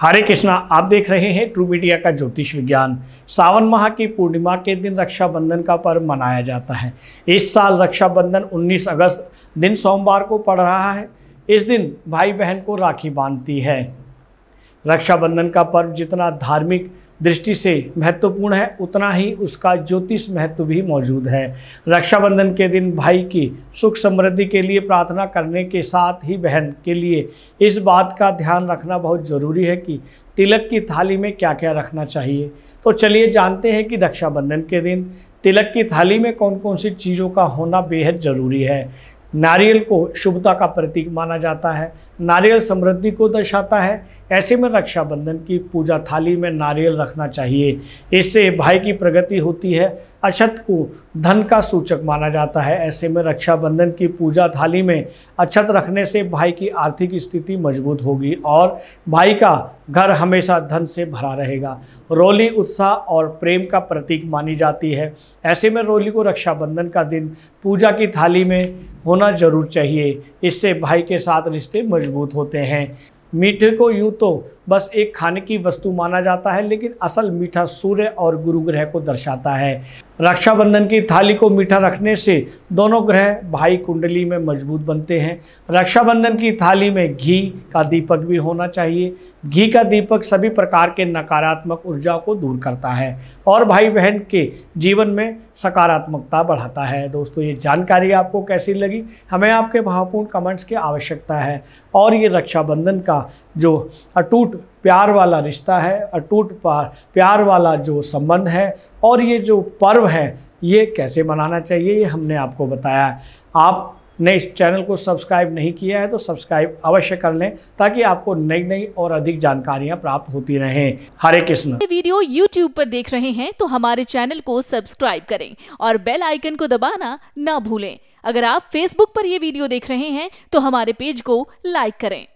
हरे कृष्णा आप देख रहे हैं ट्रू मीडिया का ज्योतिष विज्ञान सावन माह की पूर्णिमा के दिन रक्षाबंधन का पर्व मनाया जाता है इस साल रक्षाबंधन 19 अगस्त दिन सोमवार को पड़ रहा है इस दिन भाई बहन को राखी बांधती है रक्षाबंधन का पर्व जितना धार्मिक दृष्टि से महत्वपूर्ण है उतना ही उसका ज्योतिष महत्व भी मौजूद है रक्षाबंधन के दिन भाई की सुख समृद्धि के लिए प्रार्थना करने के साथ ही बहन के लिए इस बात का ध्यान रखना बहुत ज़रूरी है कि तिलक की थाली में क्या क्या रखना चाहिए तो चलिए जानते हैं कि रक्षाबंधन के दिन तिलक की थाली में कौन कौन सी चीज़ों का होना बेहद ज़रूरी है नारियल को शुभता का प्रतीक माना जाता है नारियल समृद्धि को दर्शाता है ऐसे में रक्षाबंधन की पूजा थाली में नारियल रखना चाहिए इससे भाई की प्रगति होती है अक्षत को धन का सूचक माना जाता है ऐसे में रक्षाबंधन की पूजा थाली में अक्षत रखने से भाई की आर्थिक स्थिति मजबूत होगी और भाई का घर हमेशा धन से भरा रहेगा रोली उत्साह और प्रेम का प्रतीक मानी जाती है ऐसे में रोली को रक्षाबंधन का दिन पूजा की थाली में होना जरूर चाहिए इससे भाई के साथ रिश्ते मजबूत होते हैं मीठे को यूँ तो बस एक खाने की वस्तु माना जाता है लेकिन असल मीठा सूर्य और गुरु ग्रह को दर्शाता है रक्षाबंधन की थाली को मीठा रखने से दोनों ग्रह भाई कुंडली में मजबूत बनते हैं रक्षाबंधन की थाली में घी का दीपक भी होना चाहिए घी का दीपक सभी प्रकार के नकारात्मक ऊर्जा को दूर करता है और भाई बहन के जीवन में सकारात्मकता बढ़ाता है दोस्तों ये जानकारी आपको कैसी लगी हमें आपके भावपूर्ण कमेंट्स की आवश्यकता है और ये रक्षाबंधन का जो अटूट प्यार वाला रिश्ता है अटूट प्यार वाला जो संबंध है और ये जो पर्व है ये कैसे मनाना चाहिए ये हमने आपको बताया आप आपने इस चैनल को सब्सक्राइब नहीं किया है तो सब्सक्राइब अवश्य कर लें ताकि आपको नई नई और अधिक जानकारियां प्राप्त होती रहें हरे कृष्ण वीडियो यूट्यूब पर देख रहे हैं तो हमारे चैनल को सब्सक्राइब करें और बेल आइकन को दबाना ना भूलें अगर आप फेसबुक पर ये वीडियो देख रहे हैं तो हमारे पेज को लाइक करें